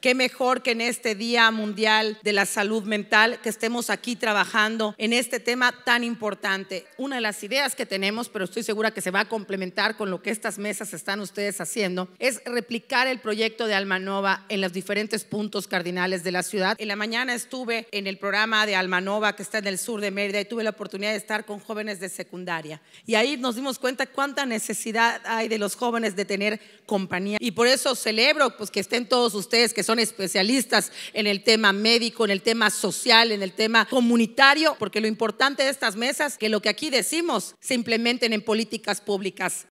Qué mejor que en este Día Mundial de la Salud Mental que estemos aquí trabajando en este tema tan importante. Una de las ideas que tenemos, pero estoy segura que se va a complementar con lo que estas mesas están ustedes haciendo, es replicar el proyecto de Almanova en los diferentes puntos cardinales de la ciudad. En la mañana estuve en el programa de Almanova que está en el sur de Mérida y tuve la oportunidad de estar con jóvenes de secundaria. Y ahí nos dimos cuenta cuánta necesidad hay de los jóvenes de tener compañía. Y por eso celebro pues, que estén todos ustedes que son son especialistas en el tema médico, en el tema social, en el tema comunitario, porque lo importante de estas mesas, es que lo que aquí decimos se implementen en políticas públicas.